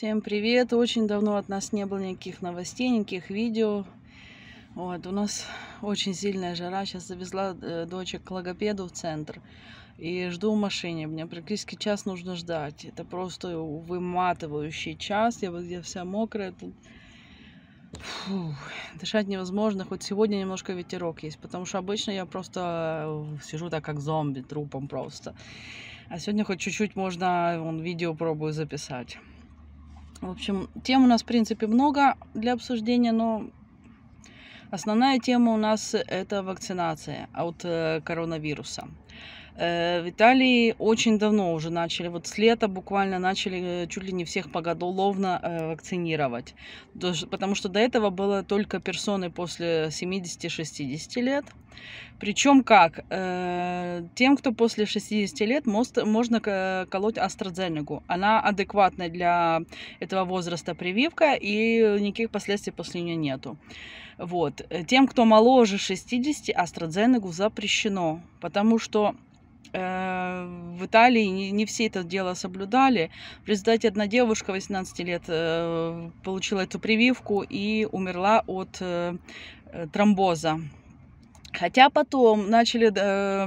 Всем привет! Очень давно от нас не было никаких новостей, никаких видео. Вот, у нас очень сильная жара. Сейчас завезла э, дочек к логопеду в центр. И жду в машине. Мне практически час нужно ждать. Это просто выматывающий час. Я вот где вся мокрая. Тут... Фу, дышать невозможно. Хоть сегодня немножко ветерок есть. Потому что обычно я просто э, сижу так, как зомби, трупом просто. А сегодня хоть чуть-чуть можно, вон, видео пробую записать. В общем, тем у нас, в принципе, много для обсуждения, но основная тема у нас это вакцинация от э, коронавируса. Э, в Италии очень давно уже начали, вот с лета буквально начали э, чуть ли не всех поголовно э, вакцинировать. Потому что до этого было только персоны после 70-60 лет. Причем как? Тем, кто после 60 лет, можно колоть AstraZeneca. Она адекватная для этого возраста прививка и никаких последствий после нее нету. Вот. Тем, кто моложе 60, AstraZeneca запрещено, потому что Э, в Италии не, все это дело соблюдали. В результате одна девушка 18 лет э, получила эту прививку и умерла от э, тромбоза. Хотя потом начали э,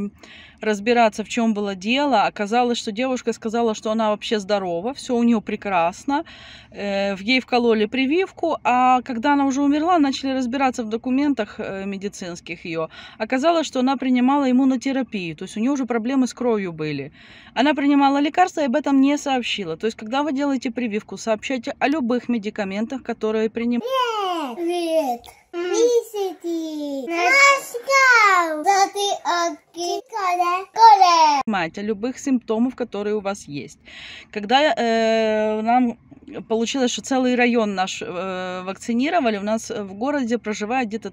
разбираться, в чем было дело. Оказалось, что девушка сказала, что она вообще здорова, все у нее прекрасно. Э, ей вкололи прививку, а когда она уже умерла, начали разбираться в документах э, медицинских ее. Оказалось, что она принимала иммунотерапию, то есть у нее уже проблемы с кровью были. Она принимала лекарства и об этом не сообщила. То есть, когда вы делаете прививку, сообщайте о любых медикаментах, которые принимаете місяці. Нашкав. Зати коле. Коле. Понимаете, любых симптомов, которые у вас есть. Когда э, нам получилось, что целый район наш э, вакцинировали, у нас в городе проживает где-то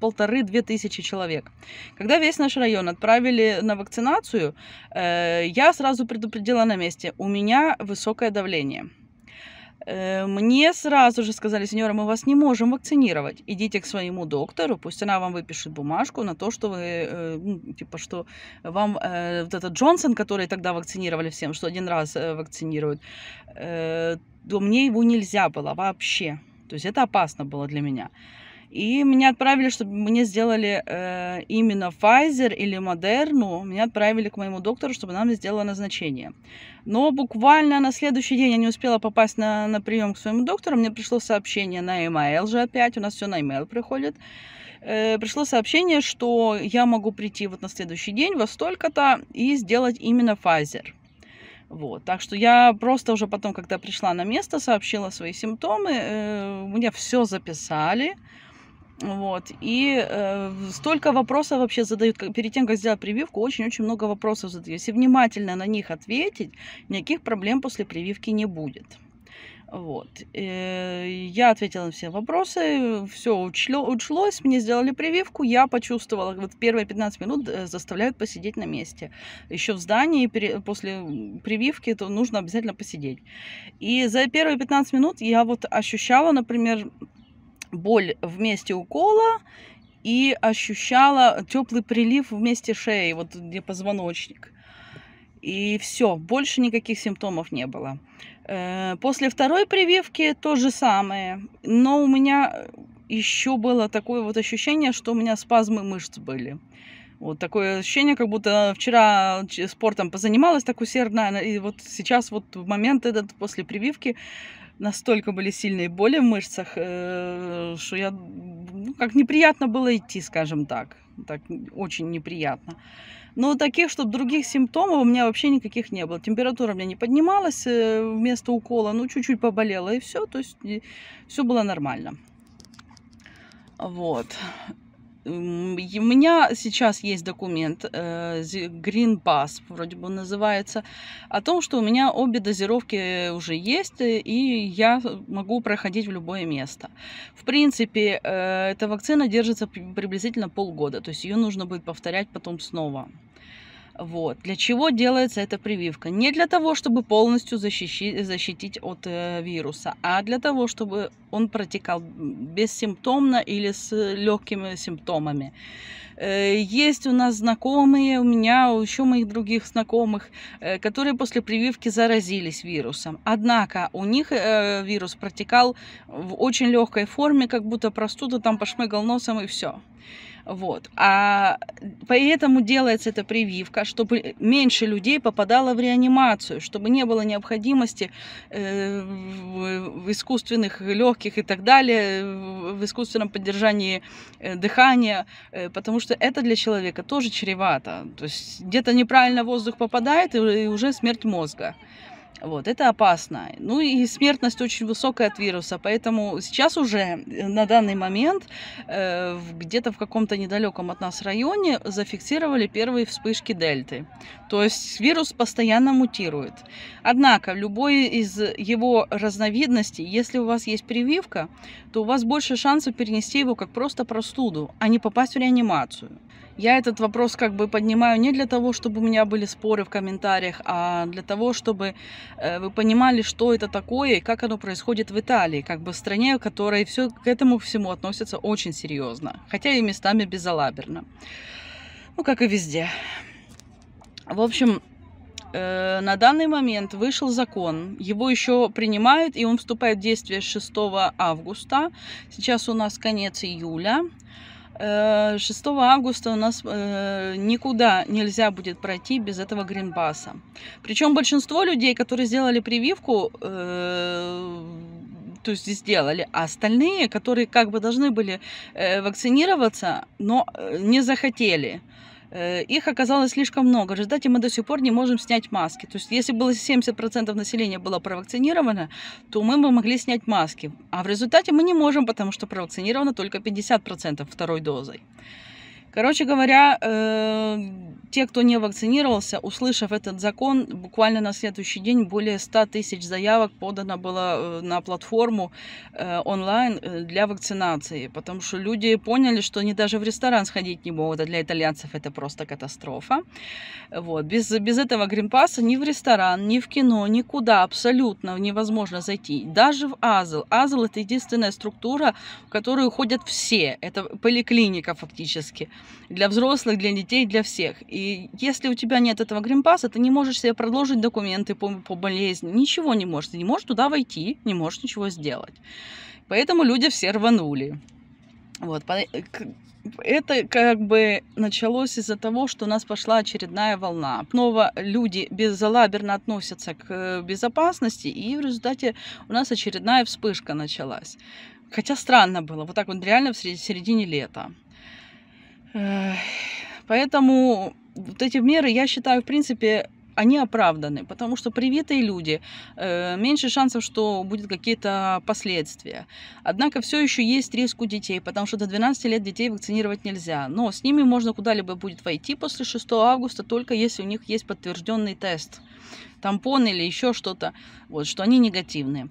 полторы-две тысячи человек. Когда весь наш район отправили на вакцинацию, э, я сразу предупредила на месте, у меня высокое давление. Э, мне сразу же сказали, сеньора, мы вас не можем вакцинировать. Идите к своему доктору, пусть она вам выпишет бумажку на то, что вы, э, ну, типа, что вам э, вот этот Джонсон, который тогда вакцинировали всем, что один раз э, вакцинируют, э, то мне его нельзя было вообще. То есть это опасно было для меня. И меня отправили, чтобы мне сделали э, именно Pfizer или Moderna. Меня отправили к моему доктору, чтобы она мне сделала назначение. Но буквально на следующий день я не успела попасть на, на прием к своему доктору. Мне пришло сообщение на email же опять. У нас все на email приходит. Э, пришло сообщение, что я могу прийти вот на следующий день во столько-то и сделать именно Pfizer. Вот. Так что я просто уже потом, когда пришла на место, сообщила свои симптомы. Э, меня все записали. Вот. И э, столько вопросов вообще задают. Перед тем, как сделать прививку, очень-очень много вопросов задают. Если внимательно на них ответить, никаких проблем после прививки не будет. Вот. Э, я ответила на все вопросы, все учло, учлось, мне сделали прививку, я почувствовала, вот первые 15 минут э, заставляют посидеть на месте. Еще в здании после прививки то нужно обязательно посидеть. И за первые 15 минут я вот ощущала, например, боль в месте укола и ощущала теплый прилив в месте шеи, вот где позвоночник. И все, больше никаких симптомов не было. Э, после второй прививки то же самое, но у меня еще было такое вот ощущение, что у меня спазмы мышц были. Вот такое ощущение, как будто вчера спортом позанималась так усердно, и вот сейчас вот в момент этот после прививки настолько были сильные боли в мышцах, э, что я, ну, как неприятно было идти, скажем так. Так, очень неприятно. Но таких, чтобы других симптомов у меня вообще никаких не было. Температура у меня не поднималась э, вместо укола, ну, чуть-чуть поболела и все. То есть все было нормально. Вот. У меня сейчас есть документ, э, Green Pass вроде бы называется, о том, что у меня обе дозировки уже есть, э, и я могу проходить в любое место. В принципе, э, эта вакцина держится приблизительно полгода, то есть ее нужно будет повторять потом снова. Вот. Для чего делается эта прививка? Не для того, чтобы полностью защищи, защитить от э, вируса, а для того, чтобы он протекал бессимптомно или с легкими симптомами. Э, есть у нас знакомые, у меня, у еще моих других знакомых, э, которые после прививки заразились вирусом. Однако у них э, вирус протекал в очень легкой форме, как будто простуда там пошмыгал носом и все. Вот. А поэтому делается эта прививка, чтобы меньше людей попадало в реанимацию, чтобы не было необходимости э, в искусственных легких и так далее, в искусственном поддержании э, дыхания, э, потому что это для человека тоже чревато. То есть где-то неправильно воздух попадает и уже смерть мозга. Вот, это опасно. Ну и смертность очень высокая от вируса, поэтому сейчас уже э, на данный момент э, где-то в каком-то недалеком от нас районе зафиксировали первые вспышки дельты. То есть вирус постоянно мутирует. Однако любой из его разновидностей, если у вас есть прививка, то у вас больше шансов перенести его как просто простуду, а не попасть в реанимацию. Я этот вопрос как бы поднимаю не для того, чтобы у меня были споры в комментариях, а для того, чтобы э, вы понимали, что это такое и как оно происходит в Италии, как бы в стране, в которой все к этому всему относится очень серьезно, хотя и местами безалаберно. Ну, как и везде. В общем, э, на данный момент вышел закон. Его еще принимают, и он вступает в действие 6 августа. Сейчас у нас конец июля. 6 э, августа у нас э, никуда нельзя будет пройти без этого гринбасса. Причем большинство людей, которые сделали прививку, э, то есть сделали, а остальные, которые как бы должны были вакцинироваться, но не захотели, Э, их оказалось слишком много. В результате мы до сих пор не можем снять маски. То есть, если было 70% населения было провакцинировано, то мы бы могли снять маски. А в результате мы не можем, потому что провакцинировано только 50% второй дозой. Короче говоря, э, те, кто не вакцинировался, услышав этот закон, буквально на следующий день более 100 тысяч заявок подано было э, на платформу э, онлайн э, для вакцинации, потому что люди поняли, что они даже в ресторан сходить не могут, а для итальянцев это просто катастрофа. Вот. Без, без этого гримпаса ни в ресторан, ни в кино, никуда абсолютно невозможно зайти. Даже в Азл. Азл это единственная структура, в которую ходят все. Это поликлиника фактически для взрослых, для детей, для всех. И если у тебя нет этого гримпаса, ты не можешь себе продолжить документы по, по болезни, ничего не можешь, ты не можешь туда войти, не можешь ничего сделать. Поэтому люди все рванули. Вот, это как бы началось из-за того, что у нас пошла очередная волна. Снова люди беззалаберно относятся к э, безопасности, и в результате у нас очередная вспышка началась. Хотя странно было, вот так вот реально в середине лета. Поэтому вот эти меры, я считаю, в принципе, они оправданы, потому что привитые люди, э, меньше шансов, что будут какие-то последствия. Однако все еще есть риск у детей, потому что до 12 лет детей вакцинировать нельзя. Но с ними можно куда-либо будет войти после 6 августа, только если у них есть подтвержденный тест, тампон или еще что-то, вот, что они негативные.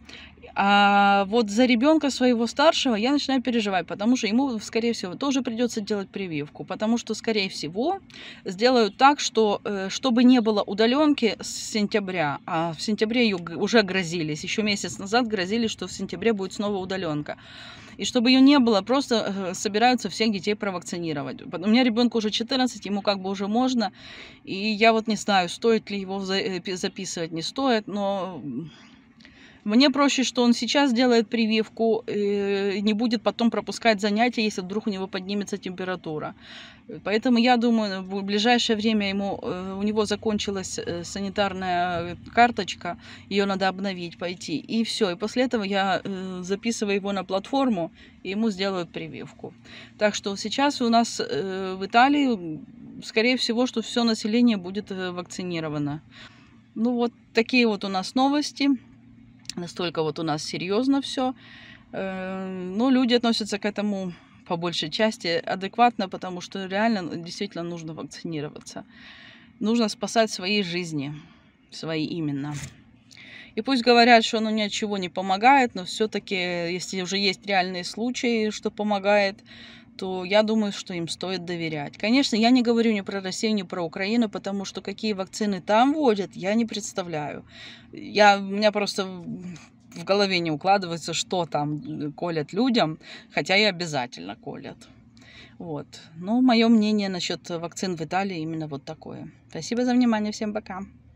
А вот за ребенка своего старшего я начинаю переживать, потому что ему, скорее всего, тоже придется делать прививку, потому что, скорее всего, сделают так, что э, чтобы не было удаленки с сентября, а в сентябре ее уже грозились, еще месяц назад грозили, что в сентябре будет снова удаленка. И чтобы ее не было, просто э, собираются всех детей провакцинировать. У меня ребенку уже 14, ему как бы уже можно. И я вот не знаю, стоит ли его э, записывать, не стоит, но мне проще, что он сейчас делает прививку, э, и не будет потом пропускать занятия, если вдруг у него поднимется температура. Поэтому я думаю, в ближайшее время ему, э, у него закончилась э, санитарная карточка, ее надо обновить, пойти. И все. И после этого я записываю его на платформу, и ему сделают прививку. Так что сейчас у нас в Италии, скорее всего, что все население будет вакцинировано. Ну вот такие вот у нас новости настолько вот у нас серьезно все. Эм, но люди относятся к этому по большей части адекватно, потому что реально действительно нужно вакцинироваться. Нужно спасать свои жизни, свои именно. И пусть говорят, что оно ничего не помогает, но все-таки, если уже есть реальные случаи, что помогает, то я думаю, что им стоит доверять. Конечно, я не говорю ни про Россию, ни про Украину, потому что какие вакцины там вводят, я не представляю. Я, у меня просто в голове не укладывается, что там колят людям, хотя и обязательно колят. Вот. Ну, мое мнение насчет вакцин в Италии именно вот такое. Спасибо за внимание. Всем пока.